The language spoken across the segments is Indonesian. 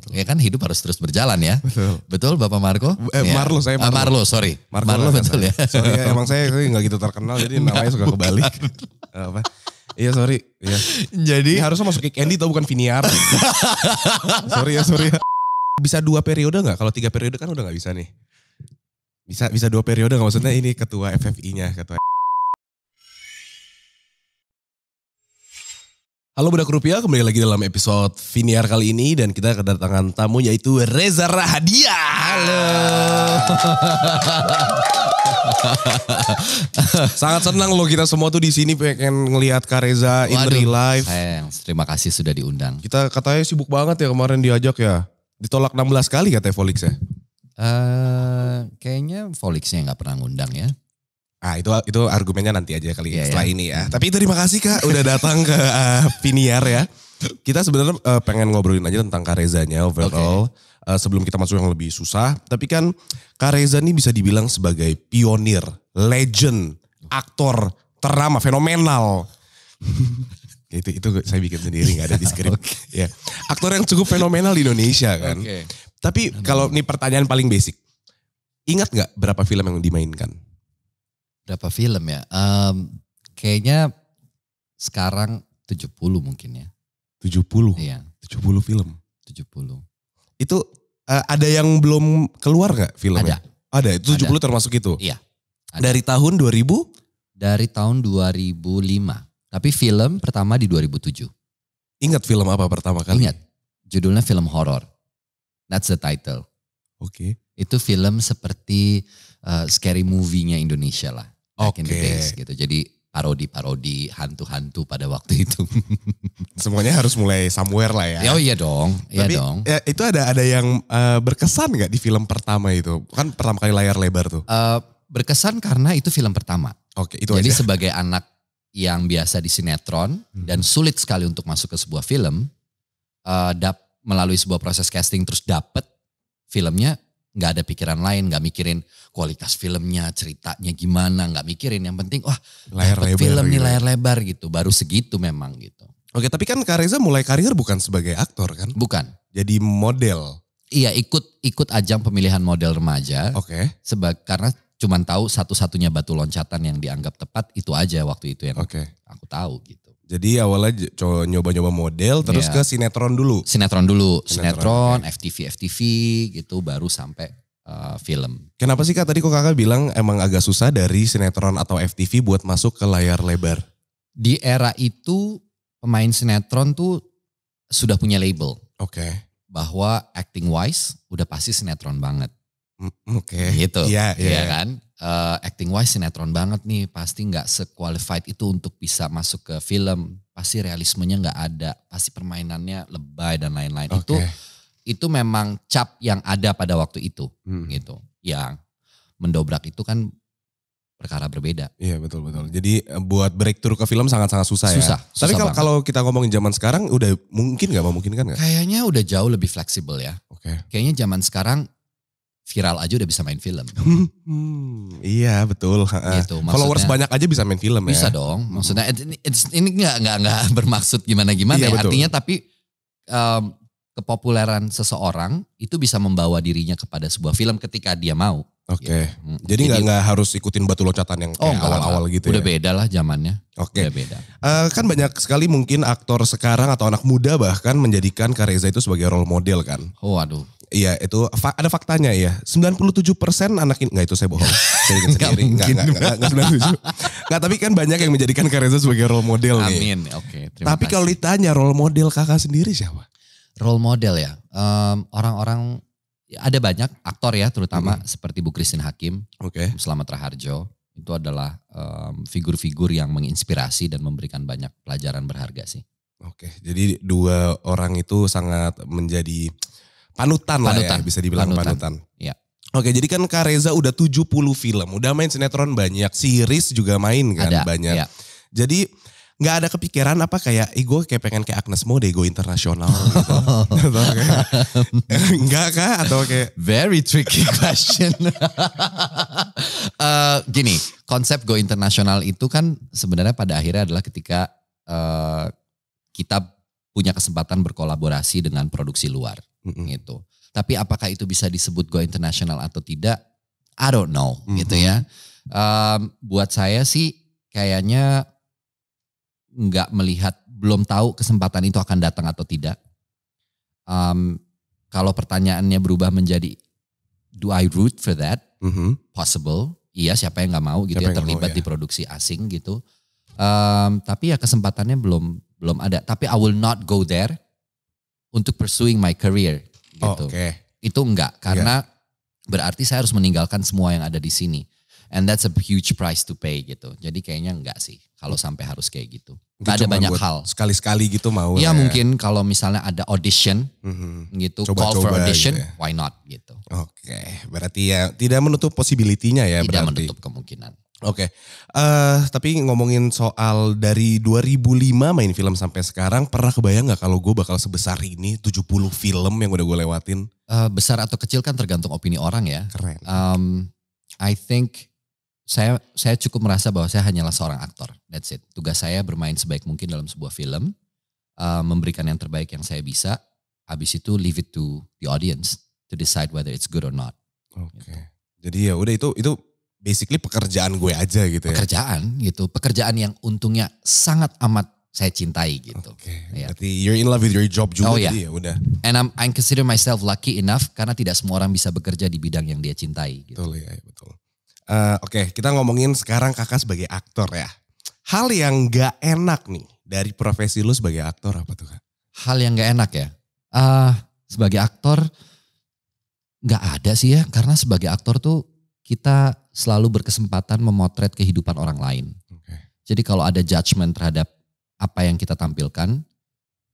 Betul. Ya kan hidup harus terus berjalan ya. Betul. Betul Bapak Marco? Eh, ya. Marlo saya. Ah, Marlo, Marlo sorry. Marlo, betul ya. Sorry ya, emang saya nggak gitu terkenal jadi namanya suka kebalik. Apa? Iya sorry. Iya. Jadi ya, harusnya masuk ke Candy tau bukan Viniar. sorry ya sorry ya. Bisa dua periode nggak? Kalau tiga periode kan udah nggak bisa nih. Bisa bisa dua periode nggak maksudnya ini ketua FFI-nya ketua Halo Budak Rupiah, kembali lagi dalam episode Viniar kali ini dan kita kedatangan tamu yaitu Reza Rahadia. Halo. Sangat senang loh kita semua tuh di sini pengen ngelihat Kak Reza Waduh, in real life. Sayang, terima kasih sudah diundang. Kita katanya sibuk banget ya kemarin diajak ya. Ditolak 16 kali katanya Volix ya. Uh, kayaknya Volixnya gak pernah ngundang ya. Ah itu itu argumennya nanti aja kali yeah, iya, setelah yeah. ini ya. Tapi terima kasih kak udah datang ke uh, eh, Piniar ya. Kita sebenarnya uh, pengen ngobrolin aja tentang Karezanya overall. Okay. Uh, eh, sebelum kita masuk yang lebih susah. Tapi kan Kareza ini bisa dibilang sebagai pionir, legend, aktor, ternama, fenomenal. itu itu saya bikin sendiri nggak ada di skrip. okay. ya. Aktor yang cukup fenomenal di Indonesia kan. Okay. Tapi kalau ini pertanyaan paling basic. Ingat nggak berapa film yang dimainkan? berapa film ya? Um, kayaknya sekarang 70 mungkin ya. 70? Iya. 70 film? 70. Itu uh, ada yang belum keluar gak filmnya? Ada. Ada, itu 70 ada. termasuk itu? Iya. Ada. Dari tahun 2000? Dari tahun 2005. Tapi film pertama di 2007. Ingat film apa pertama kali? Ingat. Judulnya film horor. That's the title. Oke. Okay. Itu film seperti uh, scary movie-nya Indonesia lah back okay. in the days gitu. Jadi parodi-parodi hantu-hantu pada waktu itu. Semuanya harus mulai somewhere lah ya. ya oh iya dong, iya dong. Ya, itu ada ada yang uh, berkesan nggak di film pertama itu? Kan pertama kali layar lebar tuh. Uh, berkesan karena itu film pertama. Oke, okay, itu Jadi aja. sebagai anak yang biasa di sinetron hmm. dan sulit sekali untuk masuk ke sebuah film, uh, dap melalui sebuah proses casting terus dapet filmnya nggak ada pikiran lain, nggak mikirin kualitas filmnya, ceritanya gimana, nggak mikirin. Yang penting wah layar lebar, film nih gitu. layar lebar gitu, baru segitu memang gitu. Oke, tapi kan Reza mulai karir bukan sebagai aktor kan? Bukan. Jadi model. Iya, ikut ikut ajang pemilihan model remaja. Oke. Okay. Sebab karena cuman tahu satu-satunya batu loncatan yang dianggap tepat itu aja waktu itu yang okay. aku tahu gitu. Jadi awalnya nyoba-nyoba model terus yeah. ke sinetron dulu. Sinetron dulu, sinetron, sinetron okay. FTV FTV gitu baru sampai uh, film. Kenapa sih Kak tadi kok Kakak bilang emang agak susah dari sinetron atau FTV buat masuk ke layar lebar? Di era itu pemain sinetron tuh sudah punya label. Oke. Okay. Bahwa acting wise udah pasti sinetron banget. Mm, oke. Okay. Gitu. Iya, yeah, yeah. kan? uh, acting wise sinetron banget nih pasti nggak sequalified itu untuk bisa masuk ke film pasti realismenya nggak ada pasti permainannya lebay dan lain-lain okay. itu itu memang cap yang ada pada waktu itu hmm. gitu yang mendobrak itu kan perkara berbeda. Iya betul betul. Jadi eh, buat breakthrough ke film sangat-sangat susah, susah ya. Susah. Tapi kalau, kita ngomongin zaman sekarang udah mungkin nggak memungkinkan nggak? Kayaknya udah jauh lebih fleksibel ya. Oke. Okay. Kayaknya zaman sekarang viral aja udah bisa main film. Hmm, iya betul. Gitu, Followers banyak aja bisa main film bisa ya. Bisa dong. Maksudnya it's, ini nggak nggak nggak bermaksud gimana gimana. Iya, ya. Artinya tapi um, kepopuleran seseorang itu bisa membawa dirinya kepada sebuah film ketika dia mau. Oke. Okay. Gitu. Hmm, jadi nggak nggak harus ikutin batu loncatan yang kayak oh, awal-awal gitu. Ya? Udah ya? beda lah zamannya. Oke. Okay. beda. Uh, kan banyak sekali mungkin aktor sekarang atau anak muda bahkan menjadikan Kareza itu sebagai role model kan. Oh aduh. Iya itu fa ada faktanya ya. 97% anak ini, enggak itu saya bohong. Saya ingat sendiri. Enggak, enggak, enggak, enggak, enggak 97. Enggak, tapi kan banyak yang menjadikan Kareza sebagai role model Amin. nih. Amin, oke. Okay, tapi kalau ditanya role model kakak sendiri siapa? Role model ya, orang orang-orang ada banyak aktor ya terutama hmm. seperti Bu Christine Hakim, okay. Selamat Raharjo. Itu adalah figur figur-figur yang menginspirasi dan memberikan banyak pelajaran berharga sih. Oke, jadi dua orang itu sangat menjadi panutan, panutan. lah ya bisa dibilang panutan. panutan. Ya. Oke, jadi kan Kak Reza udah 70 film, udah main sinetron banyak, series juga main kan ada, banyak. Ya. Jadi nggak ada kepikiran apa kayak ih gue kayak pengen kayak Agnes Mo deh gue internasional gitu. atau enggak kah atau kayak very tricky question uh, gini konsep go internasional itu kan sebenarnya pada akhirnya adalah ketika uh, eh, kita punya kesempatan berkolaborasi dengan produksi luar mm-hmm. gitu. Tapi apakah itu bisa disebut go international atau tidak? I don't know mm-hmm. gitu ya. Um, buat saya sih kayaknya nggak melihat belum tahu kesempatan itu akan datang atau tidak. Um, kalau pertanyaannya berubah menjadi do I root for that? Mm-hmm. Possible. Iya, siapa yang nggak mau gitu siapa ya terlibat mau, ya. di produksi asing gitu. Um, tapi ya kesempatannya belum belum ada. Tapi I will not go there untuk pursuing my career. Gitu. Oh, Oke. Okay. Itu enggak iya. karena yeah. berarti saya harus meninggalkan semua yang ada di sini. And that's a huge price to pay gitu. Jadi kayaknya enggak sih kalau sampai harus kayak gitu. Mungkin ada banyak hal. Sekali-sekali gitu mau. Iya ya. mungkin kalau misalnya ada audition mm-hmm. gitu, coba, call for gitu audition, ya. why not gitu. Oke, okay. berarti ya tidak menutup possibility-nya ya tidak berarti. Tidak menutup kemungkinan. Oke, okay. uh, eh, tapi ngomongin soal dari 2005 main film sampai sekarang, pernah kebayang gak kalau gue bakal sebesar ini 70 film yang udah gue lewatin? Uh, besar atau kecil kan tergantung opini orang ya. Keren. Um, I think saya saya cukup merasa bahwa saya hanyalah seorang aktor. That's it. Tugas saya bermain sebaik mungkin dalam sebuah film, uh, memberikan yang terbaik yang saya bisa. Habis itu leave it to the audience to decide whether it's good or not. Oke. Okay. Gitu. Jadi ya udah itu itu basically pekerjaan gue aja gitu ya. Pekerjaan gitu, pekerjaan yang untungnya sangat amat saya cintai gitu. Oke. Okay. Ya. you're in love with your job juga oh, yeah. ya udah. And I'm I consider myself lucky enough karena tidak semua orang bisa bekerja di bidang yang dia cintai gitu. Betul ya, betul. Uh, Oke, okay. kita ngomongin sekarang kakak sebagai aktor ya. Hal yang gak enak nih dari profesi lu sebagai aktor apa tuh kak? Hal yang gak enak ya? Uh, sebagai aktor gak ada sih ya karena sebagai aktor tuh kita selalu berkesempatan memotret kehidupan orang lain. Okay. Jadi kalau ada judgement terhadap apa yang kita tampilkan,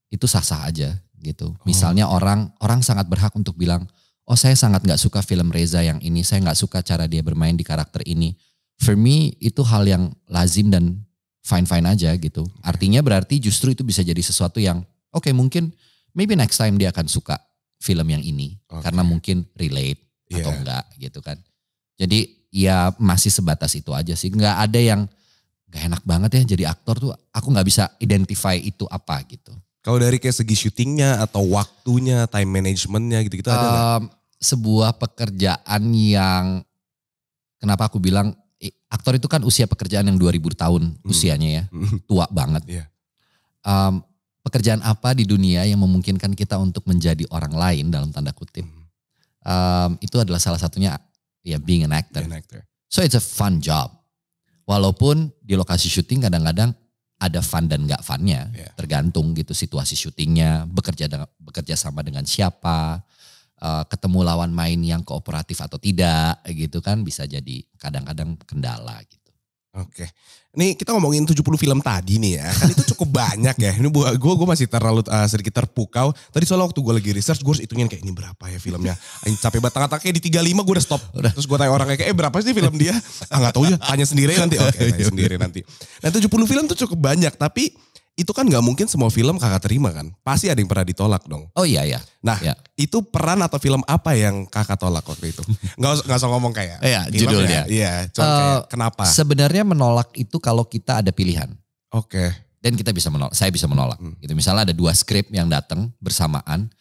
itu sah-sah aja gitu. Oh. Misalnya orang orang sangat berhak untuk bilang, oh saya sangat nggak suka film Reza yang ini, saya nggak suka cara dia bermain di karakter ini. For me itu hal yang lazim dan fine-fine aja gitu. Artinya berarti justru itu bisa jadi sesuatu yang oke okay, mungkin maybe next time dia akan suka film yang ini okay. karena mungkin relate yeah. atau enggak iya. gitu kan. Jadi ya masih sebatas itu aja sih. Nggak ada yang gak enak banget ya jadi aktor tuh aku nggak bisa identify itu apa gitu. Kalau dari kayak segi syutingnya atau waktunya, time managementnya gitu-gitu ada um, Sebuah pekerjaan yang kenapa aku bilang aktor itu kan usia pekerjaan yang 2000 tahun hmm. usianya ya. Hmm. Tua banget. Yeah. Iya. Um, pekerjaan apa di dunia yang memungkinkan kita untuk menjadi orang lain dalam tanda kutip. Hmm. Um, itu adalah salah satunya yeah, being an actor. Being an actor. So it's a fun job. Walaupun di lokasi syuting kadang-kadang ada fun dan gak funnya, yeah. tergantung gitu situasi syutingnya, bekerja dengan, bekerja sama dengan siapa, uh, ketemu lawan main yang kooperatif atau tidak, gitu kan bisa jadi kadang-kadang kendala gitu. Oke, okay. Nih kita ngomongin 70 film tadi nih ya. Kan itu cukup banyak ya. Ini gua gua masih terlalu uh, sedikit terpukau. Tadi soalnya waktu gua lagi research gua harus hitungin kayak ini berapa ya filmnya. Ini capek banget tengah kayak di 35 gua udah stop. Udah. Terus gua tanya orang kayak eh berapa sih film dia? Ah tahu ya, tanya sendiri nanti. Oke, okay, tanya sendiri nanti. Nah 70 film tuh cukup banyak tapi itu kan nggak mungkin semua film kakak terima kan? Pasti ada yang pernah ditolak dong. Oh iya iya. Nah iya. itu peran atau film apa yang kakak tolak waktu itu? Nggak usah nggak usah ngomong kayak. Iya judulnya. Ya, iya. uh, kayak eh, kenapa? Sebenarnya menolak itu kalau kita ada pilihan. Oke. Okay. Dan kita bisa menolak. Saya bisa menolak. Hmm. Gitu misalnya ada dua skrip yang datang bersamaan,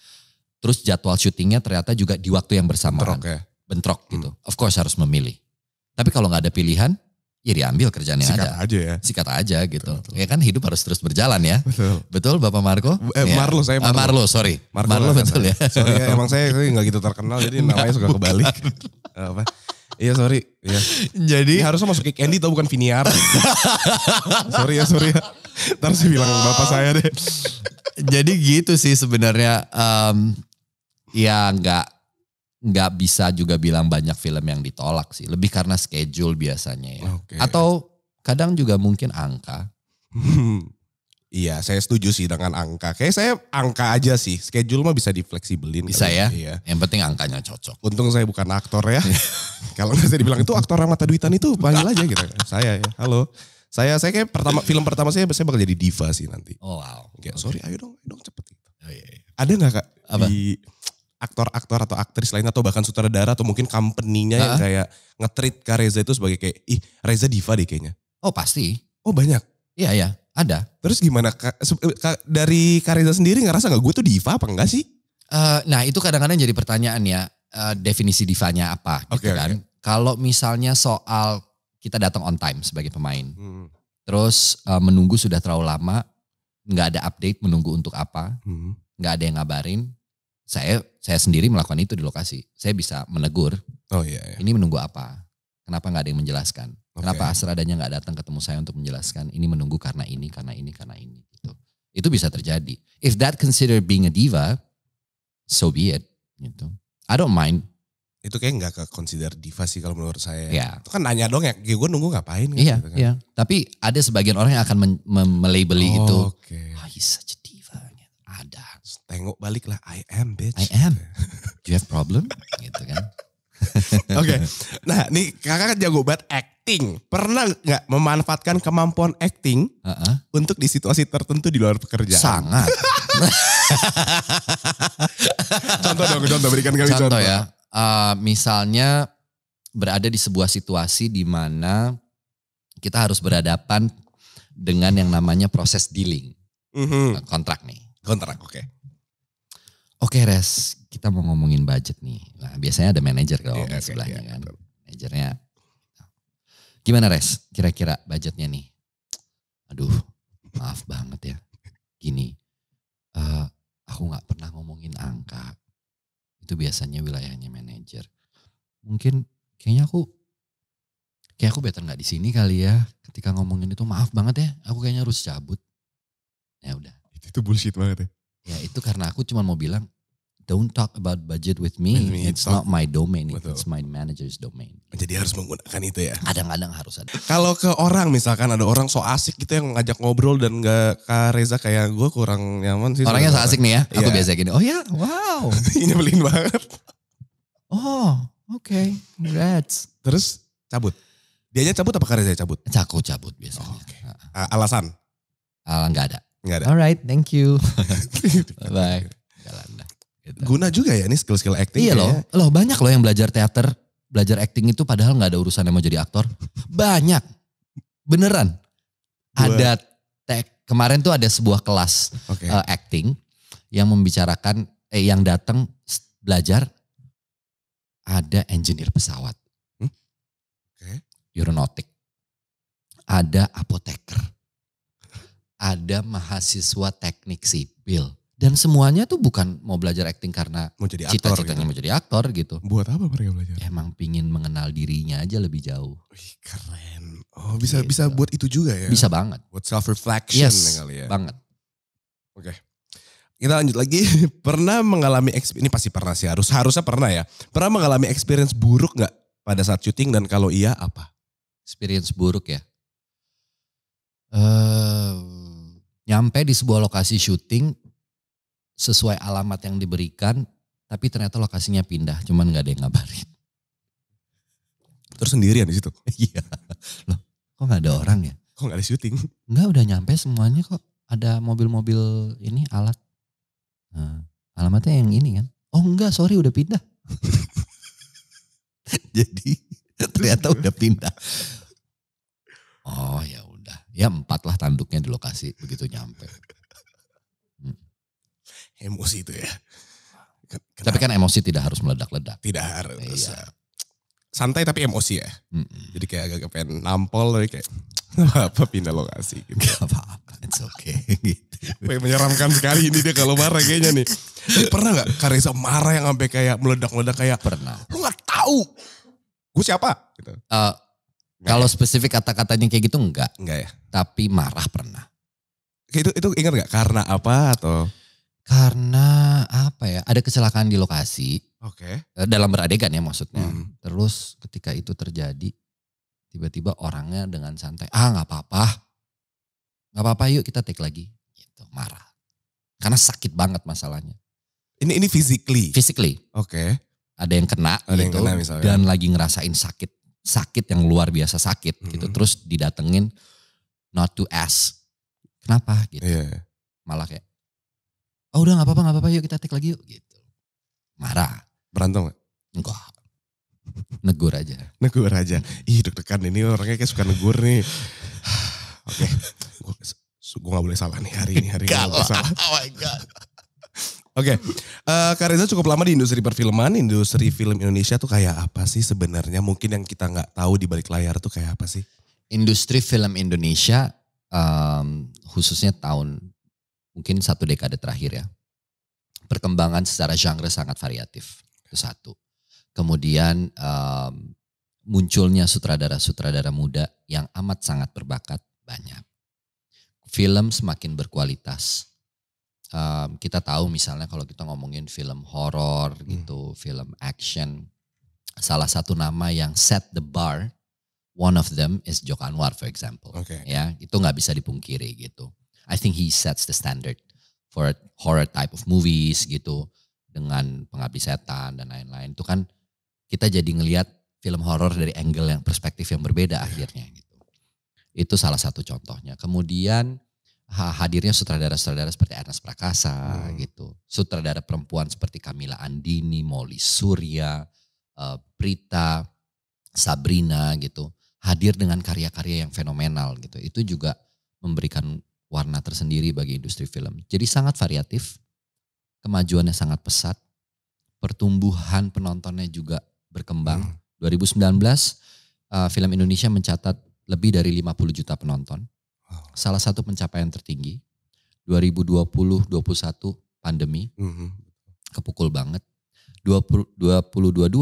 terus jadwal syutingnya ternyata juga di waktu yang bersamaan. Bentrok ya. Bentrok gitu. Hmm. Of course harus memilih. Tapi kalau nggak ada pilihan, ya diambil kerjaan yang Sikat aja ya. Sikat aja gitu. Betul, betul. Ya kan hidup harus terus berjalan ya. Betul. Betul Bapak Marco? Eh, ya. Marlo saya. Ah, Marlo, Marlo sorry. Marlo, Marlo betul ya. Sorry ya, emang saya nggak gitu terkenal jadi namanya suka kebalik. Eh, apa? Iya sorry. Iya. Jadi Ini harusnya masuk ke Candy tau bukan Viniar. sorry ya sorry ya. Ntar sih bilang oh. bapak saya deh. Jadi gitu sih sebenarnya. Um, ya nggak nggak bisa juga bilang banyak film yang ditolak sih. Lebih karena schedule biasanya ya. Okay. Atau kadang juga mungkin angka. iya, saya setuju sih dengan angka. Kayak saya angka aja sih. Schedule mah bisa difleksibelin. Bisa ya? Gitu, iya. Yang penting angkanya cocok. Untung saya bukan aktor ya. Iya. kalau nggak saya dibilang itu aktor mata duitan itu panggil aja gitu. saya ya. Halo. Saya saya kayak pertama film pertama saya saya bakal jadi diva sih nanti. Oh wow. Kayak, okay. sorry ayo dong, ayo dong cepet. Gitu. Oh, iya, iya. Ada nggak kak Apa? di aktor-aktor atau aktris lain atau bahkan sutradara atau mungkin company-nya yang kayak ngetrit Kak Reza itu sebagai kayak ih Reza diva deh kayaknya. Oh pasti. Oh banyak. Iya ya ada. Terus gimana eh, Kak, dari Kak Reza sendiri ngerasa nggak gue tuh diva apa enggak sih? Uh, nah itu kadang-kadang jadi pertanyaan ya uh, definisi divanya apa gitu kan. Okay. Kalau misalnya soal kita datang on time sebagai pemain. Hmm. Terus uh, menunggu sudah terlalu lama, nggak ada update menunggu untuk apa, hmm. nggak Gak ada yang ngabarin, saya saya sendiri melakukan itu di lokasi. Saya bisa menegur. Oh iya. iya. Ini menunggu apa? Kenapa nggak ada yang menjelaskan? Okay. Kenapa asradanya nggak datang ketemu saya untuk menjelaskan? Ini menunggu karena ini, karena ini, karena ini. Gitu. Itu bisa terjadi. If that consider being a diva, so be it. Gitu. I don't mind. Itu kayak nggak ke consider diva sih kalau menurut saya. Yeah. Itu kan nanya dong ya, gue nunggu ngapain? iya, yeah, gitu kan? iya. Tapi ada sebagian orang yang akan men- melabeli oh, itu. Okay. Oh, ada. Tengok balik lah, I am bitch. I am. Do you have problem? gitu kan. Oke. okay. Nah, nih kakak kan jago banget acting. Pernah nggak memanfaatkan kemampuan acting uh -uh. untuk di situasi tertentu di luar pekerjaan? Sangat. contoh dong, contoh berikan kami contoh. Contoh ya. Uh, misalnya berada di sebuah situasi di mana kita harus berhadapan dengan yang namanya proses dealing mm -hmm. kontrak nih. Kontrak, oke. Okay. Oke, okay, Res, kita mau ngomongin budget nih. Nah, biasanya ada manajer kalau yeah, okay, sebelahnya yeah, kan. Manajernya Gimana Res? Kira-kira budgetnya nih? Aduh, maaf banget ya. Gini, uh, aku nggak pernah ngomongin angka. Itu biasanya wilayahnya manajer. Mungkin kayaknya aku kayak aku better nggak di sini kali ya. Ketika ngomongin itu maaf banget ya. Aku kayaknya harus cabut. Ya udah. Itu bullshit banget ya. Ya itu karena aku cuma mau bilang don't talk about budget with me. With me it's talk. not my domain. Betul. It's my manager's domain. Jadi harus menggunakan itu ya. Kadang-kadang harus ada. Kalau ke orang misalkan ada orang so asik gitu yang ngajak ngobrol dan gak Kak Reza kayak gue kurang nyaman sih. Orangnya so asik nih ya. Aku yeah. biasa gini. Oh ya, wow. Ini beliin banget. Oh, oke. Okay. Congrats. Terus cabut. Dianya cabut apa Kak Reza cabut? Cakut cabut biasanya. Oh, okay. Alasan? alang ah, gak ada. Nggak ada. Alright, thank you. Bye. Gitu. Guna juga ya ini skill-skill acting. Iya loh. Loh banyak loh yang belajar teater, belajar acting itu padahal gak ada urusan yang mau jadi aktor. Banyak. Beneran. Dua. Ada tek kemarin tuh ada sebuah kelas okay. uh, eh, acting yang membicarakan eh yang datang belajar ada engineer pesawat. Hmm? Okay. Aeronautik. Ada apoteker ada mahasiswa teknik sipil dan semuanya tuh bukan mau belajar acting karena cita-citanya gitu. mau jadi aktor gitu. Buat apa mereka belajar? Emang pingin mengenal dirinya aja lebih jauh. Wih, keren. Oh, bisa gitu. bisa buat itu juga ya. Bisa banget. Buat self reflection yes, ya kali ya. banget. Oke. Okay. Kita lanjut lagi. pernah mengalami ini pasti pernah sih harus harusnya pernah ya. Pernah mengalami experience buruk nggak pada saat syuting dan kalau iya apa? Experience buruk ya. Eh uh, nyampe di sebuah lokasi syuting sesuai alamat yang diberikan, tapi ternyata lokasinya pindah, cuman nggak ada yang ngabarin. Terus sendirian di situ? Iya. Loh, kok nggak ada orang ya? Kok nggak ada syuting? Nggak, udah nyampe semuanya kok. Ada mobil-mobil ini alat. Nah, alamatnya yang ini kan. Oh enggak, sorry udah pindah. Jadi ternyata udah pindah. Oh ya ya empat lah tanduknya di lokasi begitu nyampe. Hmm. Emosi itu ya. Kenapa? Tapi kan emosi tidak harus meledak-ledak. Tidak harus. Iya. Ya. Santai tapi emosi ya. Mm-mm. Jadi kayak agak pengen nampol tapi kayak apa pindah lokasi gitu. Gak apa-apa, it's okay gitu. Menyeramkan sekali ini dia kalau marah kayaknya nih. Pernah gak Karisa marah yang sampai kayak meledak ledak kayak. Pernah. Lu gak tau gue siapa? Gitu. Uh, kalau ya? spesifik kata-katanya kayak gitu enggak. Enggak ya. Tapi marah pernah. Itu itu ingat enggak karena apa atau? Karena apa ya? Ada kecelakaan di lokasi. Oke. Okay. Eh, dalam beradegan ya maksudnya. Hmm. Terus ketika itu terjadi, tiba-tiba orangnya dengan santai, ah enggak apa-apa, Enggak apa-apa yuk kita take lagi. Gitu marah. Karena sakit banget masalahnya. Ini ini physically. Physically. Oke. Okay. Ada yang kena ada gitu yang kena misalnya. dan lagi ngerasain sakit sakit yang luar biasa sakit hmm. gitu mm-hmm. terus didatengin not to ask kenapa gitu yeah. Iya. malah kayak oh udah nggak apa-apa nggak apa-apa yuk kita take lagi yuk gitu marah berantem gak? enggak negur aja negur aja ih deg-degan ini orangnya kayak suka negur nih oke okay. gue gak boleh salah nih hari ini hari ini gak salah oh my god Oke, okay. uh, eh, Kak cukup lama di industri perfilman, industri film Indonesia tuh kayak apa sih sebenarnya? Mungkin yang kita nggak tahu di balik layar tuh kayak apa sih? Industri film Indonesia um, khususnya tahun mungkin satu dekade terakhir ya, perkembangan secara genre sangat variatif itu satu. Kemudian um, munculnya sutradara-sutradara muda yang amat sangat berbakat banyak. Film semakin berkualitas um, kita tahu misalnya kalau kita ngomongin film horor hmm. gitu, film action, salah satu nama yang set the bar, one of them is Joko Anwar for example. Okay. Ya, itu nggak bisa dipungkiri gitu. I think he sets the standard for horror type of movies gitu dengan pengabdi setan dan lain-lain. Itu kan kita jadi ngelihat film horor dari angle yang perspektif yang berbeda yeah. akhirnya gitu. Itu salah satu contohnya. Kemudian hadirnya sutradara-sutradara seperti Ernest Prakasa hmm. gitu, sutradara perempuan seperti Kamila Andini, Molly Surya, uh, Prita, Sabrina gitu, hadir dengan karya-karya yang fenomenal gitu. Itu juga memberikan warna tersendiri bagi industri film. Jadi sangat variatif, kemajuannya sangat pesat, pertumbuhan penontonnya juga berkembang. Hmm. 2019 uh, eh, film Indonesia mencatat lebih dari 50 juta penonton salah satu pencapaian tertinggi. 2020 2021 pandemi mm -hmm. kepukul banget. 2022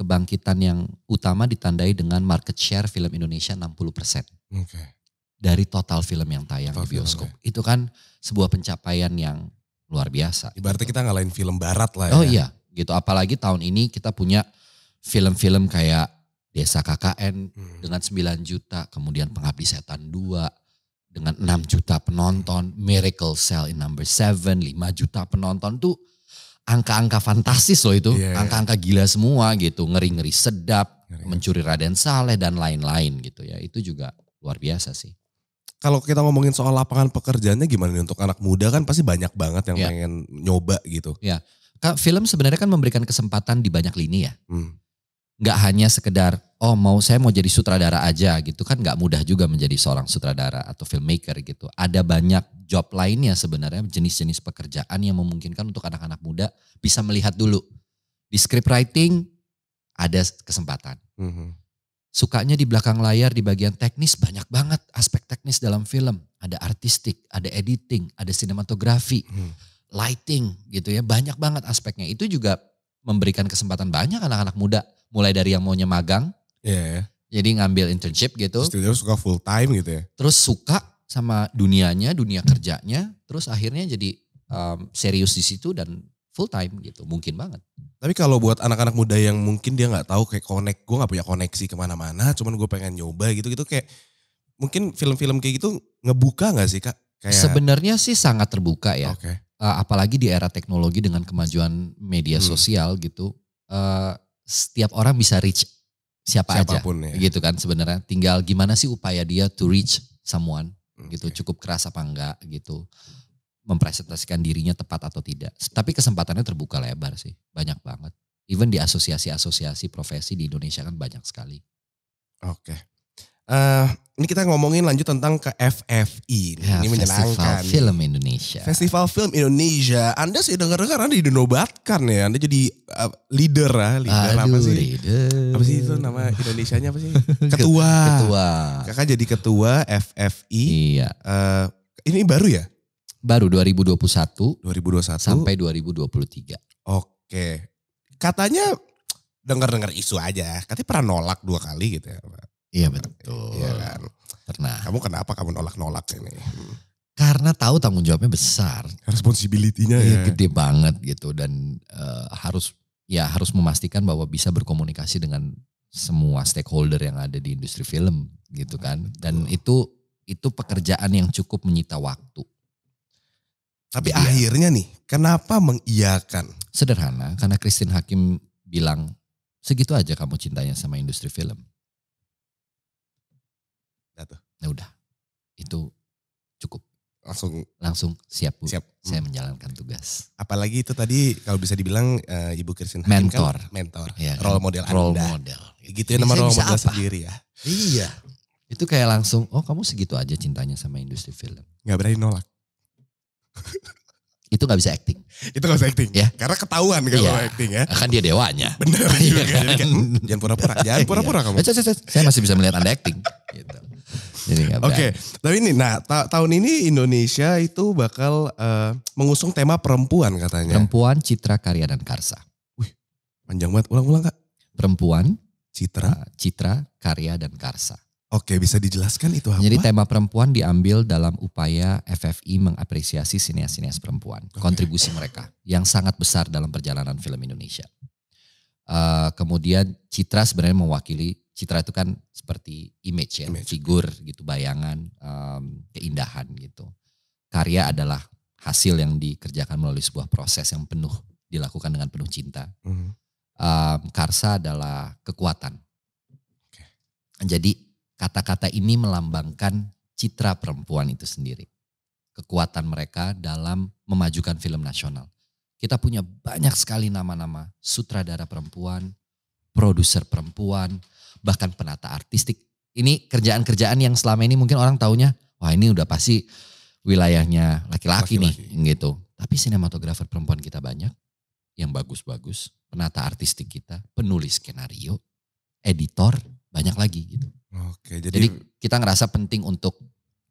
kebangkitan yang utama ditandai dengan market share film Indonesia 60 persen. Okay. Dari total film yang tayang total di bioskop. Film, okay. Itu kan sebuah pencapaian yang luar biasa. berarti gitu. kita ngalahin film barat lah oh, ya. Oh iya gitu. Apalagi tahun ini kita punya film-film kayak Desa KKN hmm. dengan 9 juta. Kemudian Pengabdi Setan 2 dengan 6 juta penonton, Miracle Cell in Number 7, 5 juta penonton tuh angka-angka fantastis loh itu, iya, iya. angka-angka yeah. gila semua gitu, ngeri-ngeri sedap, ngeri. mencuri Raden Saleh dan lain-lain gitu ya. Itu juga luar biasa sih. Kalau kita ngomongin soal lapangan pekerjaannya gimana nih untuk anak muda kan pasti banyak banget yang yeah. pengen nyoba gitu. Ya, yeah. film sebenarnya kan memberikan kesempatan di banyak lini ya. Hmm nggak hanya sekedar oh mau saya mau jadi sutradara aja gitu kan nggak mudah juga menjadi seorang sutradara atau filmmaker gitu. Ada banyak job lainnya sebenarnya jenis-jenis pekerjaan yang memungkinkan untuk anak-anak muda bisa melihat dulu di script writing ada kesempatan. Mm -hmm. Sukanya di belakang layar di bagian teknis banyak banget aspek teknis dalam film. Ada artistik, ada editing, ada sinematografi, mm. lighting gitu ya. Banyak banget aspeknya. Itu juga memberikan kesempatan banyak anak-anak muda mulai dari yang maunya magang. Iya. Yeah. Jadi ngambil internship gitu. Terus suka full time gitu ya. Terus suka sama dunianya, dunia kerjanya, terus akhirnya jadi um, serius di situ dan full time gitu, mungkin banget. Tapi kalau buat anak-anak muda yang mungkin dia nggak tahu kayak connect, gue nggak punya koneksi kemana-mana, cuman gue pengen nyoba gitu-gitu kayak mungkin film-film kayak gitu ngebuka nggak sih kak? Kayak... Sebenarnya sih sangat terbuka ya, okay. Uh, apalagi di era teknologi dengan kemajuan media hmm. sosial gitu. Uh, setiap orang bisa reach siapa Siapapun, aja ya. gitu kan sebenarnya tinggal gimana sih upaya dia to reach someone okay. Hmm, gitu cukup keras apa enggak gitu mempresentasikan dirinya tepat atau tidak tapi kesempatannya terbuka lebar sih banyak banget even di asosiasi-asosiasi profesi di Indonesia kan banyak sekali oke okay. Uh, ini kita ngomongin lanjut tentang ke FFI. Ya, ini menyenangkan. Festival Film Indonesia. Festival Film Indonesia. Anda sih dengar dengar Anda dinobatkan ya. Anda jadi uh, leader lah. Ya, leader Aduh, apa sih? Leader. Apa sih itu nama Indonesia-nya apa sih? Ketua. Ketua. Kakak jadi ketua FFI. Iya. Uh, ini baru ya? Baru 2021. 2021 sampai 2023. Oke. Katanya dengar-dengar isu aja. Katanya pernah nolak dua kali gitu ya. Iya betul. Iya kan. Pernah. Kamu kenapa kamu nolak-nolak ini? Hmm. Karena tahu tanggung jawabnya besar. Responsibilitinya iya, ya. Gede banget gitu dan uh, harus ya harus memastikan bahwa bisa berkomunikasi dengan semua stakeholder yang ada di industri film gitu kan. Dan itu itu pekerjaan yang cukup menyita waktu. Tapi Jadi ya akhirnya ya. nih, kenapa mengiyakan? Sederhana, karena Christine Hakim bilang segitu aja kamu cintanya sama industri film ya udah itu cukup. Langsung langsung siap bu. Siap. Saya hmm. menjalankan tugas. Apalagi itu tadi kalau bisa dibilang uh, Ibu Kirsten Hakim mentor. kan mentor, ya, role model role Anda. model. Gitu ya nama role model apa? sendiri ya. Iya. Itu kayak langsung, oh kamu segitu aja cintanya sama industri film. Gak berani nolak. itu nggak bisa acting. Itu nggak bisa acting. Ya. Karena ketahuan kan iya. kalau ya. acting ya. Kan dia dewanya. Bener. Iya juga. Kan? kan? jangan pura-pura, jangan pura-pura iya. kamu. Eh, saya masih bisa melihat Anda acting. gitu. Oke, okay. tapi ini, nah ta tahun ini Indonesia itu bakal uh, mengusung tema perempuan katanya. Perempuan, citra, karya, dan karsa. Wih, panjang banget. Ulang-ulang kak. Perempuan, citra, uh, citra, karya, dan karsa. Oke, bisa dijelaskan itu apa? Jadi tema perempuan diambil dalam upaya FFI mengapresiasi sinias sinias perempuan, okay. kontribusi mereka yang sangat besar dalam perjalanan film Indonesia. Uh, kemudian citra sebenarnya mewakili citra itu kan seperti image ya, image. figur gitu, bayangan, um, keindahan gitu. Karya adalah hasil yang dikerjakan melalui sebuah proses yang penuh dilakukan dengan penuh cinta. Mm -hmm. um, karsa adalah kekuatan. Okay. Jadi kata-kata ini melambangkan citra perempuan itu sendiri. Kekuatan mereka dalam memajukan film nasional. Kita punya banyak sekali nama-nama sutradara perempuan, produser perempuan, bahkan penata artistik. Ini kerjaan-kerjaan yang selama ini mungkin orang taunya, wah ini udah pasti wilayahnya laki-laki nih gitu. Tapi sinematografer perempuan kita banyak yang bagus-bagus, penata artistik kita, penulis skenario, editor, banyak lagi gitu. Oke, jadi, jadi kita ngerasa penting untuk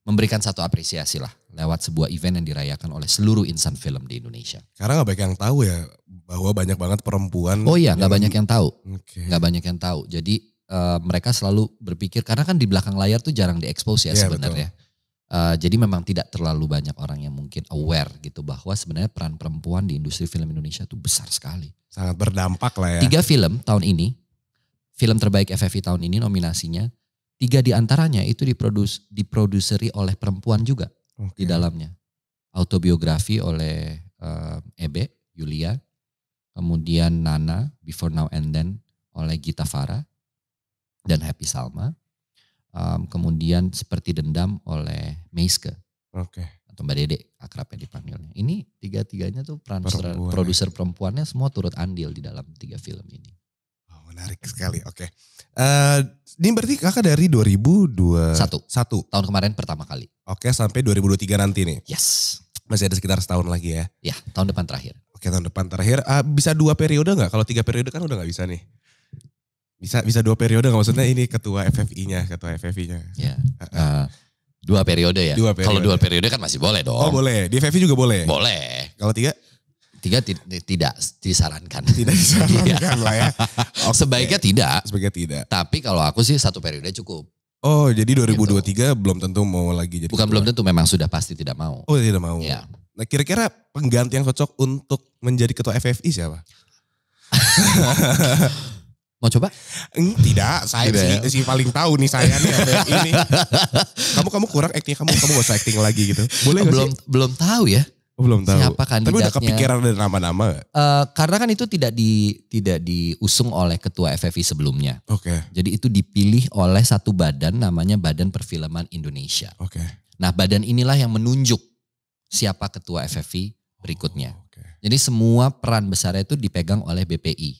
memberikan satu apresiasi lah lewat sebuah event yang dirayakan oleh seluruh insan film di Indonesia. Karena gak banyak yang tahu ya bahwa banyak banget perempuan. Oh iya, nggak banyak yang tahu, nggak Gak banyak yang tahu. Jadi uh, mereka selalu berpikir karena kan di belakang layar tuh jarang diekspos ya yeah, iya, sebenarnya. Uh, jadi memang tidak terlalu banyak orang yang mungkin aware gitu bahwa sebenarnya peran perempuan di industri film Indonesia tuh besar sekali. Sangat berdampak lah ya. Tiga film tahun ini film terbaik FFI tahun ini nominasinya. Tiga diantaranya itu diproduce, diproduseri oleh perempuan juga okay. di dalamnya. Autobiografi oleh uh, Ebe, Yulia. Kemudian Nana, Before Now and Then oleh Gita Farah dan Happy Salma. Um, kemudian Seperti Dendam oleh Meiske. Okay. Atau Mbak Dede akrabnya dipanggilnya. Ini tiga-tiganya tuh peran produser perempuannya semua turut andil di dalam tiga film ini. Menarik sekali. Oke. Okay. Uh, eh, ini berarti kakak dari 2021. Satu. Tahun kemarin pertama kali. Oke, okay, sampai 2023 nanti nih. Yes. Masih ada sekitar setahun lagi ya. Ya, tahun depan terakhir. Oke, okay, tahun depan terakhir. Uh, bisa dua periode nggak? Kalau tiga periode kan udah nggak bisa nih. Bisa bisa dua periode nggak? Maksudnya ini ketua FFI-nya, ketua FFI-nya. Ya. Uh, dua periode ya. Dua periode. Kalau dua periode kan masih boleh dong. Oh boleh. Di FFI juga boleh. Boleh. Kalau tiga? tiga tidak disarankan. Tidak disarankan iya. lah ya. Okay. Sebaiknya tidak. Sebaiknya tidak. Tapi kalau aku sih satu periode cukup. Oh jadi 2023 gitu. belum tentu mau lagi jadi. Bukan ketua. belum tentu memang sudah pasti tidak mau. Oh tidak mau. Ya. Nah kira-kira pengganti yang cocok untuk menjadi ketua FFI siapa? Mau coba? Hmm, tidak, saya tidak. Si, ya? si paling tahu nih saya nih Kamu kamu kurang acting kamu kamu gak usah acting lagi gitu. Boleh oh, belum sih? belum tahu ya belum tahu. Siapa kandidatnya? Tapi udah kepikiran dari nama-nama Uh, karena kan itu tidak di tidak diusung oleh ketua FFI sebelumnya. Oke. Okay. Jadi itu dipilih oleh satu badan namanya Badan Perfilman Indonesia. Oke. Okay. Nah, badan inilah yang menunjuk siapa ketua FFI berikutnya. Oh, okay. Jadi semua peran besar itu dipegang oleh BPI.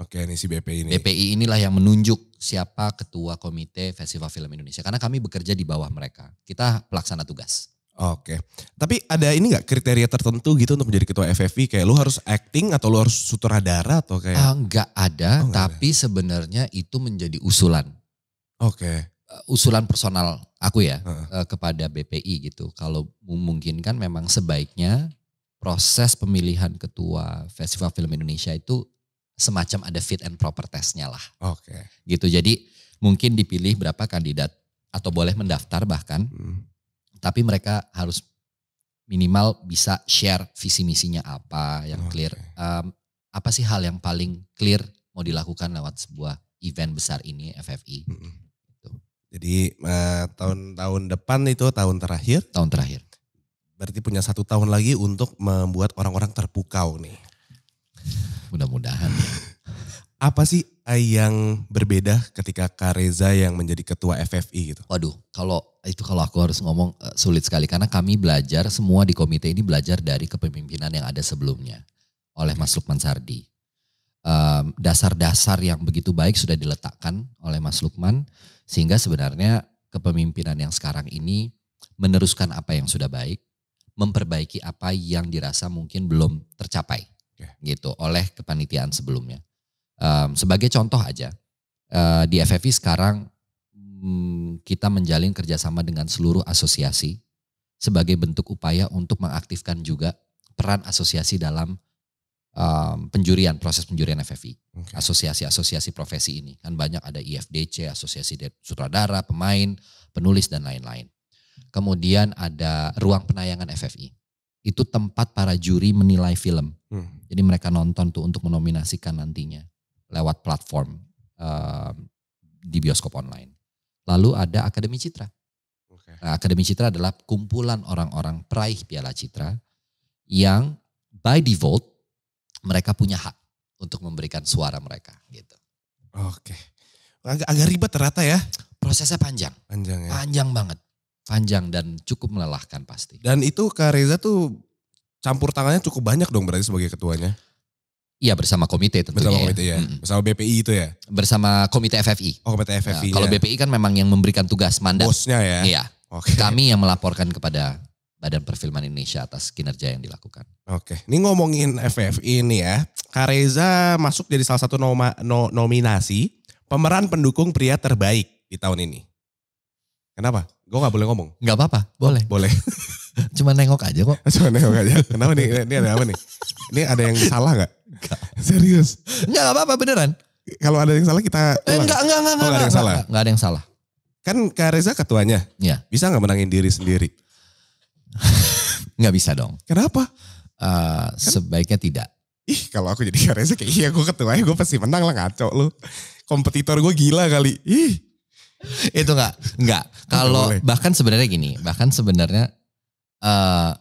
Oke, ini si BPI ini. BPI inilah yang menunjuk siapa ketua komite Festival Film Indonesia karena kami bekerja di bawah mereka. Kita pelaksana tugas. Oke. Tapi ada ini nggak kriteria tertentu gitu untuk menjadi ketua FFI? Kayak lu harus acting atau lu harus sutradara atau kayak? Uh, nggak ada, oh, tapi sebenarnya itu menjadi usulan. Oke. Okay. Eh, usulan personal aku ya Uh, kepada BPI gitu. Kalau memungkinkan memang sebaiknya proses pemilihan ketua Festival Film Indonesia itu semacam ada fit and proper testnya lah. Oke. Okay. Gitu. Jadi mungkin dipilih berapa kandidat atau boleh mendaftar bahkan. Hmm tapi mereka harus minimal bisa share visi misinya apa yang okay. clear. Um, apa sih hal yang paling clear mau dilakukan lewat sebuah event besar ini FFI? -hmm. Jadi eh, tahun-tahun uh, depan itu tahun terakhir. Tahun terakhir. Berarti punya satu tahun lagi untuk membuat orang-orang terpukau nih. Mudah-mudahan. apa sih yang berbeda ketika Kareza yang menjadi ketua FFI gitu? Waduh, kalau itu kalau aku harus ngomong uh, sulit sekali karena kami belajar semua di komite ini belajar dari kepemimpinan yang ada sebelumnya oleh Mas Lukman Sardi. dasar-dasar um, yang begitu baik sudah diletakkan oleh Mas Lukman sehingga sebenarnya kepemimpinan yang sekarang ini meneruskan apa yang sudah baik, memperbaiki apa yang dirasa mungkin belum tercapai ya. gitu oleh kepanitiaan sebelumnya. Um, sebagai contoh aja, uh, di FFI sekarang um, kita menjalin kerjasama dengan seluruh asosiasi sebagai bentuk upaya untuk mengaktifkan juga peran asosiasi dalam um, penjurian proses penjurian FFI asosiasi asosiasi-asosiasi profesi ini kan banyak ada IFDC asosiasi sutradara pemain penulis dan lain-lain kemudian ada ruang penayangan FFI itu tempat para juri menilai film hmm. jadi mereka nonton tuh untuk menominasikan nantinya lewat platform uh, di bioskop online. Lalu ada Akademi Citra. Okay. Nah, Akademi Citra adalah kumpulan orang-orang peraih Piala Citra yang by default mereka punya hak untuk memberikan suara mereka gitu. Oke. Okay. Agak, agak ribet ternyata ya. Prosesnya panjang. Panjang ya. Panjang banget. Panjang dan cukup melelahkan pasti. Dan itu Kak Reza tuh campur tangannya cukup banyak dong berarti sebagai ketuanya. Iya bersama komite tentunya. Bersama ya. komite ya. ya. Bersama BPI itu ya. Bersama komite FFI. Oh komite FFI. Nah, kalau iya. BPI kan memang yang memberikan tugas mandat. Bosnya ya. Iya. Okay. Kami yang melaporkan kepada Badan Perfilman Indonesia atas kinerja yang dilakukan. Oke, ini ngomongin FFI ini ya. Kareza masuk jadi salah satu noma, no, nominasi pemeran pendukung pria terbaik di tahun ini. Kenapa? Gue gak boleh ngomong. Gak apa-apa, boleh. Boleh. Cuma nengok aja kok. Cuma nengok aja. Kenapa nih? Ini ada apa nih? Ini ada yang salah gak? Enggak. Serius? Enggak, apa-apa beneran. Kalau ada yang salah kita ulang. Eh, enggak, enggak, enggak, enggak, oh, enggak, ada yang salah. Enggak, ada yang salah. Kan Kak Reza ketuanya. Iya. Bisa gak menangin diri sendiri? Nggak bisa dong. Kenapa? Uh, kan? Sebaiknya tidak. Ih kalau aku jadi Kak Reza kayak iya gue ketuanya gue pasti menang lah ngaco lu. Kompetitor gue gila kali. Ih. Itu nggak, nggak. Kalau bahkan sebenarnya gini, bahkan sebenarnya uh,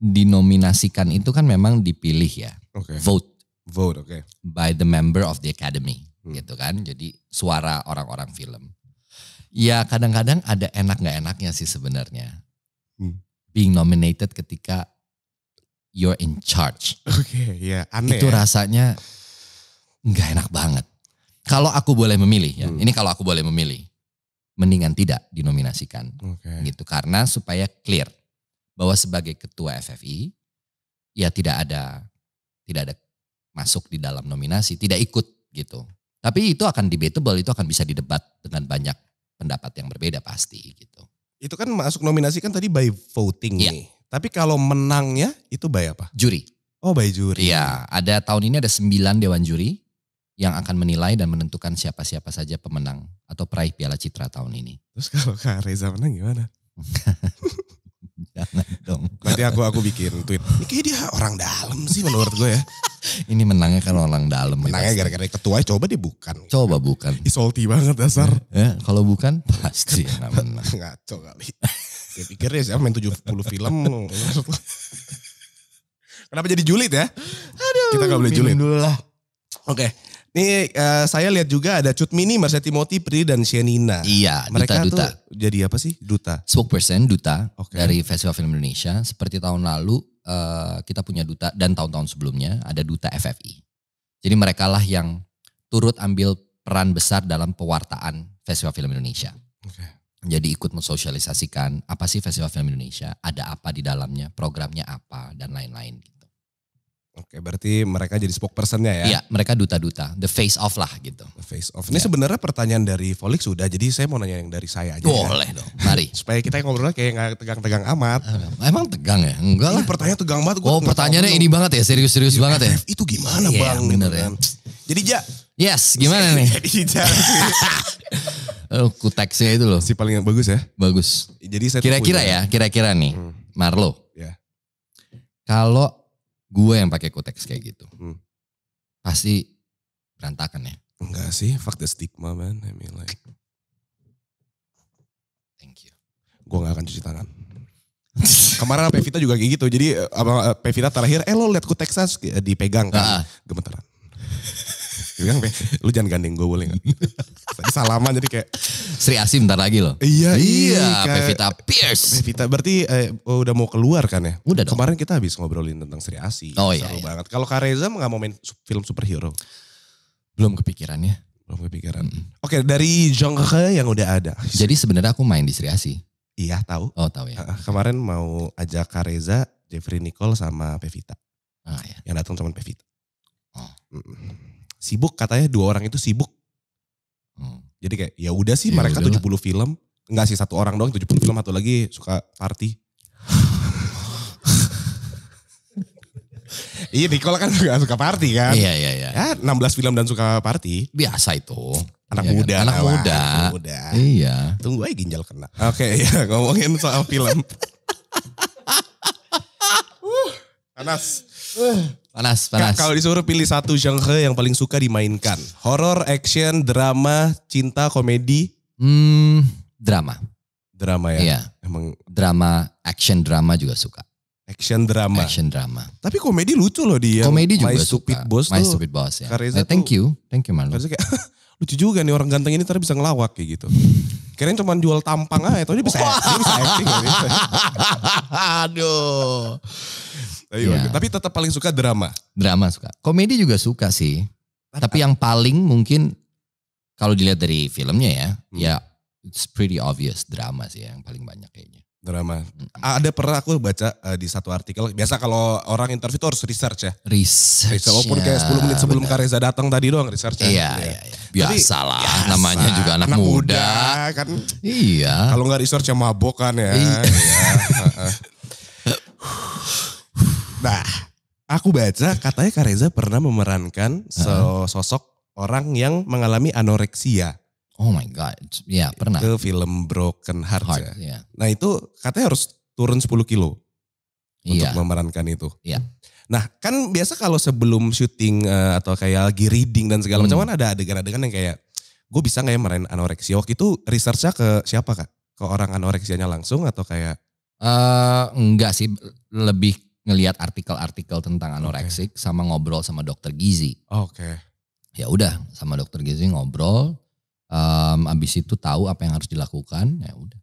dinominasikan itu kan memang dipilih ya. Okay. Vote. Vote, Okay. By the member of the academy, hmm. gitu kan. Jadi suara orang-orang film. Ya kadang-kadang ada enak nggak enaknya sih sebenarnya. Hmm. Being nominated ketika you're in charge. Oke, okay, ya, yeah, Itu ya. rasanya nggak enak banget. Kalau aku boleh memilih ya. Hmm. Ini kalau aku boleh memilih. Mendingan tidak dinominasikan. Okay. Gitu karena supaya clear bahwa sebagai ketua FFI ya tidak ada tidak ada masuk di dalam nominasi, tidak ikut gitu. Tapi itu akan debatable, itu akan bisa didebat dengan banyak pendapat yang berbeda pasti gitu. Itu kan masuk nominasi kan tadi by voting ya. nih. Tapi kalau menangnya itu by apa? Juri. Oh by juri. Iya, ada tahun ini ada sembilan dewan juri yang akan menilai dan menentukan siapa-siapa saja pemenang atau peraih Piala Citra tahun ini. Terus kalau Kak Reza menang gimana? Jangan dong. Nanti aku aku bikin tweet. Ini kayak dia orang dalam sih menurut gue ya. Ini menangnya kan orang dalam. Menangnya gara-gara ketua coba dia bukan. Coba bukan. Isolti banget dasar. Ya, ya, kalau bukan pasti yang menang. Ngaco kali. Dia pikir ya siapa main 70 film. Kenapa jadi julid ya? Aduh. Kita gak boleh julid. dulu lah. Oke. Okay. Nih uh, saya lihat juga ada Cut Mini, Marcia Timothy, Pri dan Shenina. Iya, mereka duta, duta. jadi apa sih? Duta. Spokesperson duta okay. dari Festival Film Indonesia. Seperti tahun lalu uh, kita punya duta dan tahun-tahun sebelumnya ada duta FFI. Jadi mereka lah yang turut ambil peran besar dalam pewartaan Festival Film Indonesia. Okay. Jadi ikut mensosialisasikan apa sih Festival Film Indonesia, ada apa di dalamnya, programnya apa dan lain-lain. Oke, berarti mereka jadi spokespersonnya ya? Iya, mereka duta-duta, the face off lah gitu. The face off. Ini ya. sebenarnya pertanyaan dari Volix sudah, jadi saya mau nanya yang dari saya aja. Ya. Boleh ya. dong, mari. Supaya kita ngobrolnya kayak nggak tegang-tegang amat. Eh, emang tegang ya? Enggak lah. Ini pertanyaan tegang banget. Gua oh, pertanyaannya ini banget ya, serius-serius iya, banget ya? Itu gimana ya, bang? Bener ya. Gitu kan. Jadi Ja. Yes, gimana nih? Jadi Ja. Oh, kuteksnya itu loh. Si paling yang bagus ya? Bagus. Jadi saya Kira-kira ya, kira-kira nih, hmm. Marlo. Ya. Kalau gue yang pakai kuteks kayak gitu. Hmm. Pasti berantakan ya. Enggak sih, fuck the stigma man. I mean like. Thank you. Gue gak akan cuci tangan. Kemarin Pevita juga kayak gitu. Jadi eh, apa eh, Pevita terakhir, eh lo liat ku dipegang kan. ah. Gemetaran bilang gitu lu jangan gandeng gue boleh gak? salaman jadi kayak. Sri Asim bentar lagi loh. Iya, iya, iya. Kayak, Pevita Pierce. Pevita berarti eh, oh, udah mau keluar kan ya? Udah dong. Kemarin kita habis ngobrolin tentang Sri Asim. Oh iya. Seru iya. banget. Kalau Kareza gak mau main film superhero? Belum kepikirannya. Belum kepikiran. Mm -hmm. Oke, dari genre yang udah ada. Jadi sebenarnya aku main di Sri Asi. Iya, tahu. Oh, tahu ya. Kemarin mau ajak Kak Reza, Jeffrey Nicole sama Pevita. Ah, iya. Yang datang cuma Pevita. Oh. Mm -hmm sibuk katanya dua orang itu sibuk. Hmm. Jadi kayak ya udah sih ya mereka udahlah. 70 film. Enggak sih satu orang doang 70 film atau lagi suka party. iya Nicole kan juga suka party kan. Iya iya iya. Ya 16 film dan suka party. Biasa itu. Anak iya, kan? muda. Kan? Anak muda. anak muda. Iya. Tunggu aja ginjal kena. Oke okay, ya ngomongin soal film. panas. Uh. Panas, panas. Kalau disuruh pilih satu genre yang paling suka dimainkan. horror action, drama, cinta, komedi. Hmm, drama. Drama ya? Iya. Emang drama, action drama juga suka. Action drama. Action drama. Tapi komedi lucu loh dia. Komedi juga My Stupid Boss My tuh, Stupid Boss ya. Kareza nah, thank you. Thank you Marlon. kayak lucu juga nih orang ganteng ini ternyata bisa ngelawak kayak gitu. Kirain cuma jual tampang aja, tau dia bisa, dia bisa acting. Ya, Aduh. Tapi, ya. Iya. tapi tetap paling suka drama. Drama suka. Komedi juga suka sih. Tata. Tapi yang paling mungkin kalau dilihat dari filmnya ya, hmm. ya it's pretty obvious drama sih yang paling banyak kayaknya. Drama. Hmm. Ada pernah aku baca uh, di satu artikel, biasa kalau orang interview tuh harus research ya. Research. walaupun ya, kayak 10 menit sebelum Kak Kareza datang tadi doang research. Ya. Iya, iya, iya. Ya. Tapi, biasa. namanya juga anak, anak muda. muda. kan. Iya. Kalau nggak research ya mabok kan ya. Iya. iya aku baca katanya Kak Reza pernah memerankan sosok orang yang mengalami anoreksia. Oh my god, ya yeah, pernah. Ke film Broken Heart, Heart ya. Yeah. Nah itu katanya harus turun 10 kilo yeah. untuk iya. memerankan itu. Iya. Yeah. Nah kan biasa kalau sebelum syuting eh, atau kayak lagi reading dan segala hmm. macam kan ada adegan-adegan yang kayak gue bisa nggak ya merain anoreksia? Waktu itu researchnya ke siapa kak? Ke orang anoreksianya langsung atau kayak? Uh, enggak sih, lebih ngelihat artikel-artikel tentang anoreksik okay. sama ngobrol sama dokter gizi. Oke. Okay. Ya udah sama dokter gizi ngobrol um, abis itu tahu apa yang harus dilakukan ya udah.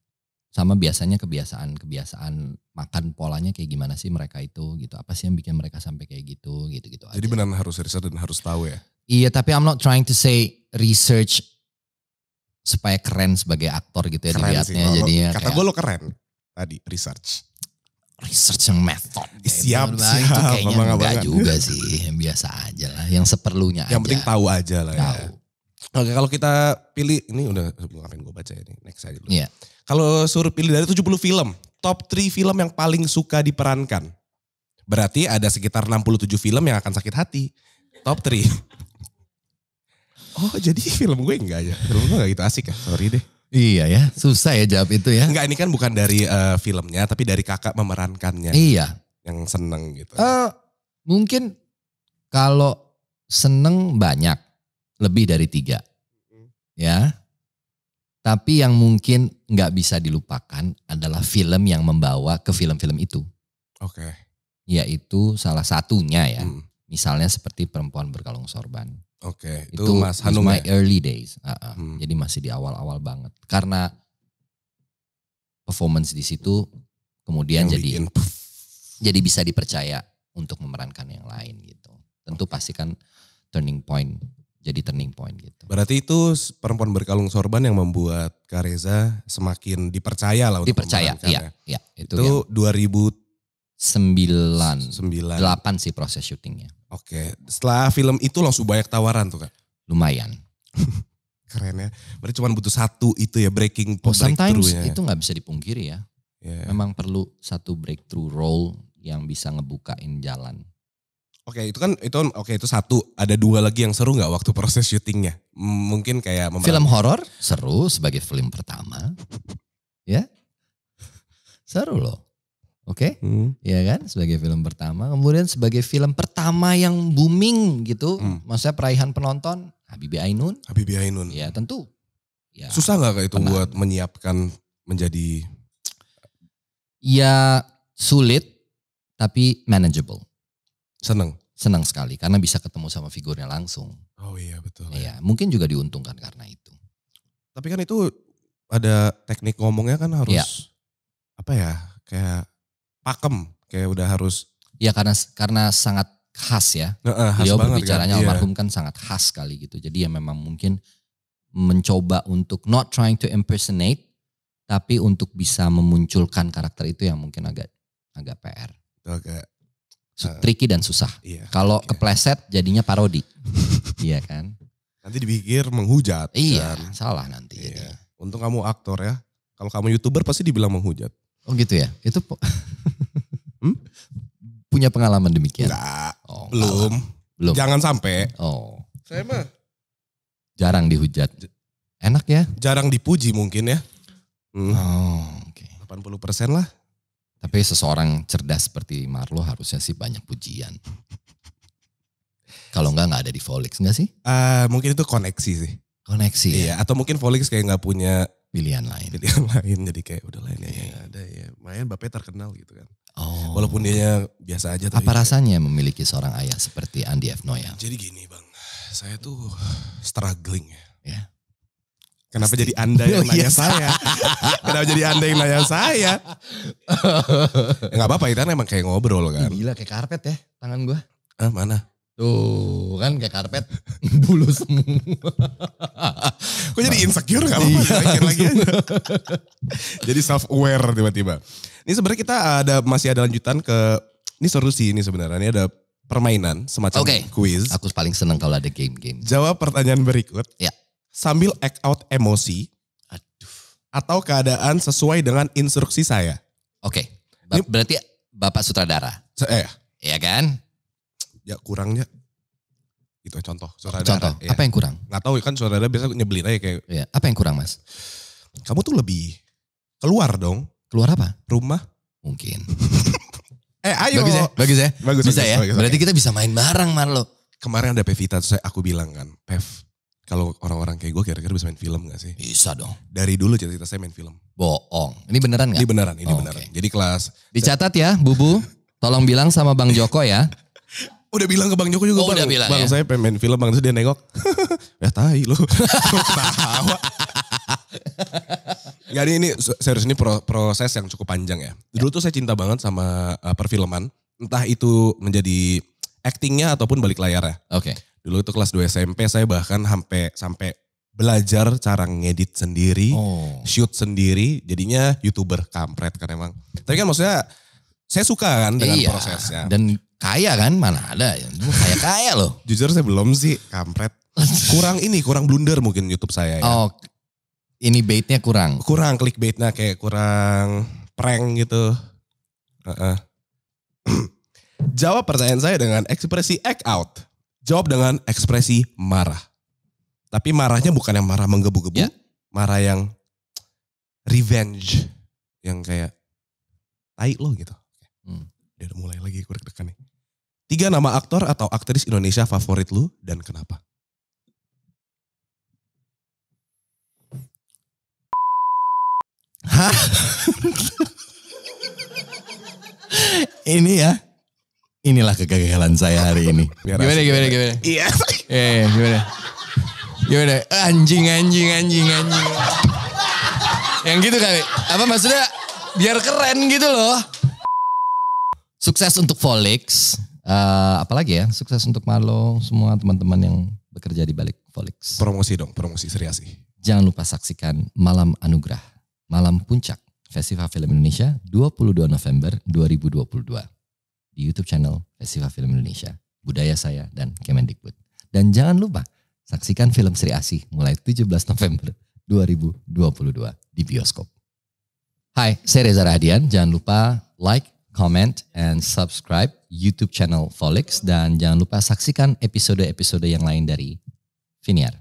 Sama biasanya kebiasaan-kebiasaan makan polanya kayak gimana sih mereka itu gitu. Apa sih yang bikin mereka sampai kayak gitu gitu-gitu Jadi benar harus riset dan harus tahu ya. Iya, tapi I'm not trying to say research supaya keren sebagai aktor gitu ya keren dilihatnya sih, jadinya. Kata kayak, gue lo keren tadi research research yang method. Siap, sih, nah, siap. Itu kayaknya enggak juga sih, yang biasa aja lah, yang seperlunya yang aja. Yang penting tahu aja lah ya. tahu. ya. Oke, kalau kita pilih ini udah ngapain gue baca ini next aja dulu. Iya. Kalau suruh pilih dari 70 film, top 3 film yang paling suka diperankan. Berarti ada sekitar 67 film yang akan sakit hati. Top 3. oh, jadi film gue enggak ya. Film gue enggak gitu asik ya. Sorry deh. Iya ya, susah ya jawab itu ya. Enggak, ini kan bukan dari uh, filmnya, tapi dari kakak memerankannya. Iya. Yang seneng gitu. Uh, mungkin kalau seneng banyak, lebih dari tiga. Mm. Ya. Tapi yang mungkin nggak bisa dilupakan adalah film yang membawa ke film-film itu. Oke. Okay. Yaitu salah satunya ya. Hmm. Misalnya seperti Perempuan Berkalung Sorban. Oke, okay, itu, itu Mas Hanum my ya? early days. Uh -uh. Hmm. Jadi masih di awal-awal banget. Karena performance di situ kemudian yang jadi bikin. jadi bisa dipercaya untuk memerankan yang lain gitu. Tentu okay. pasti kan turning point jadi turning point gitu. Berarti itu perempuan berkalung sorban yang membuat Kareza semakin dipercaya lah untuk dipercaya, iya, ya? iya. Itu, itu yang... 2000 sembilan, sembilan, delapan sih proses syutingnya. Oke, setelah film itu langsung banyak tawaran tuh kak? Lumayan. Keren ya. Berarti cuma butuh satu itu ya breaking oh, sometimes ya? itu nggak bisa dipungkiri ya. Yeah. Memang perlu satu breakthrough role yang bisa ngebukain jalan. Oke itu kan itu oke okay, itu satu ada dua lagi yang seru nggak waktu proses syutingnya mungkin kayak film horor seru sebagai film pertama ya seru loh Oke, okay? hmm. ya kan sebagai film pertama. Kemudian sebagai film pertama yang booming gitu, hmm. maksudnya peraihan penonton Habibie Ainun. Habibie Ainun. Ya tentu. Ya, Susah nggak itu pernah. buat menyiapkan menjadi? Ya sulit, tapi manageable. Seneng. Seneng sekali karena bisa ketemu sama figurnya langsung. Oh iya betul. Iya, iya. mungkin juga diuntungkan karena itu. Tapi kan itu ada teknik ngomongnya kan harus ya. apa ya? Kayak pakem kayak udah harus ya karena karena sangat khas ya uh, uh, khas kan? berbicaranya kan? almarhum yeah. kan sangat khas kali gitu jadi ya memang mungkin mencoba untuk not trying to impersonate tapi untuk bisa memunculkan karakter itu yang mungkin agak agak PR agak uh, eh, tricky dan susah iya, kalau okay. kepleset jadinya parodi iya kan nanti dipikir menghujat iya kan? salah nanti iya. Jadi. untung kamu aktor ya kalau kamu youtuber pasti dibilang menghujat Oh gitu ya. Itu po- hmm? punya pengalaman demikian? Enggak. Oh, belum. Belum. Jangan sampai. Oh. Saya mah jarang dihujat. Enak ya? Jarang dipuji mungkin ya. Hmm. Oh, oke. Okay. 80% lah. Tapi seseorang cerdas seperti Marlo harusnya sih banyak pujian. Kalau enggak enggak ada di Volix enggak sih? Uh, mungkin itu koneksi sih. Koneksi. Ya? Iya, ya? atau mungkin Volix kayak enggak punya pilihan lain pilihan lain jadi kayak udah lainnya okay. yang ada ya lumayan bapak terkenal gitu kan oh. walaupun dia biasa aja tapi apa rasanya kayak, memiliki seorang ayah seperti Andi F Noya jadi gini bang saya tuh struggling ya yeah. Kenapa jadi anda yang iya. nanya saya? Kenapa jadi anda yang nanya saya? ya, apa-apa, kita kan emang kayak ngobrol kan. Gila, kayak karpet ya tangan gue. Eh, mana? Tuh kan kayak karpet bulu semua. Kok jadi insecure gak iya. apa-apa iya, jadi self aware tiba-tiba. Ini sebenarnya kita ada masih ada lanjutan ke ini seru sih ini sebenarnya. Ini ada permainan semacam okay. quiz. Aku paling seneng kalau ada game-game. Jawab pertanyaan berikut. Ya. Sambil act out emosi. Aduh. Atau keadaan sesuai dengan instruksi saya. Oke. Okay. Ba berarti Bapak sutradara. Eh. Iya kan? ya kurangnya itu contoh saudara contoh ya. apa yang kurang nggak tahu kan saudara biasa nyebelin aja kayak ya. apa yang kurang mas kamu tuh lebih keluar dong keluar apa rumah mungkin eh ayo bagus ya bagus ya bagus, bisa bagus, ya bagus, berarti okay. kita bisa main bareng Marlo kemarin ada Pevita saya aku bilang kan Pev kalau orang-orang kayak gue kira-kira bisa main film gak sih? Bisa dong. Dari dulu jadi saya main film. Boong. Ini beneran gak? Ini beneran, ini oh, beneran. Okay. Jadi kelas. Dicatat ya, Bubu. Tolong bilang sama Bang Joko ya. Udah bilang ke Bang Joko juga oh, bang, udah bilang, bang ya? saya pengen film bang terus dia nengok. ya tai lu. Tawa. Gak ya, ini, ini serius ini proses yang cukup panjang ya. Dulu tuh saya cinta banget sama uh, perfilman. Entah itu menjadi actingnya ataupun balik layar ya, Oke. Okay. Dulu itu kelas 2 SMP saya bahkan sampai sampai belajar cara ngedit sendiri, oh. shoot sendiri, jadinya youtuber kampret kan emang. Tapi kan maksudnya saya suka kan dengan iya, prosesnya. Dan kaya kan mana ada Lu kaya kaya loh jujur saya belum sih kampret kurang ini kurang blunder mungkin YouTube saya ya. oh ini baitnya kurang kurang klik baitnya kayak kurang prank gitu uh -uh. jawab pertanyaan saya dengan ekspresi act out jawab dengan ekspresi marah tapi marahnya bukan yang marah menggebu-gebu yeah. marah yang revenge yang kayak tai lo gitu hmm. dia udah mulai lagi kurang tekan nih Tiga nama aktor atau aktris Indonesia favorit lu dan kenapa? Hah? ini ya. Inilah kegagalan saya hari ini. gimana, gimana, gimana? Iya. Eh, gimana? Gimana? Anjing, anjing, anjing, anjing. Yang gitu kali. Apa maksudnya? Biar keren gitu loh. Sukses untuk Volix. Uh, apalagi ya sukses untuk Marlo semua teman-teman yang bekerja di balik Volix. Promosi dong, promosi seriasi. Jangan lupa saksikan Malam Anugerah, Malam Puncak Festival Film Indonesia 22 November 2022 di YouTube channel Festival Film Indonesia, Budaya Saya dan Kemendikbud. Dan jangan lupa saksikan film Sri Asih mulai 17 November 2022 di bioskop. Hai, saya Reza Radian. Jangan lupa like, comment, and subscribe YouTube channel Volix dan jangan lupa saksikan episode-episode yang lain dari Viniar.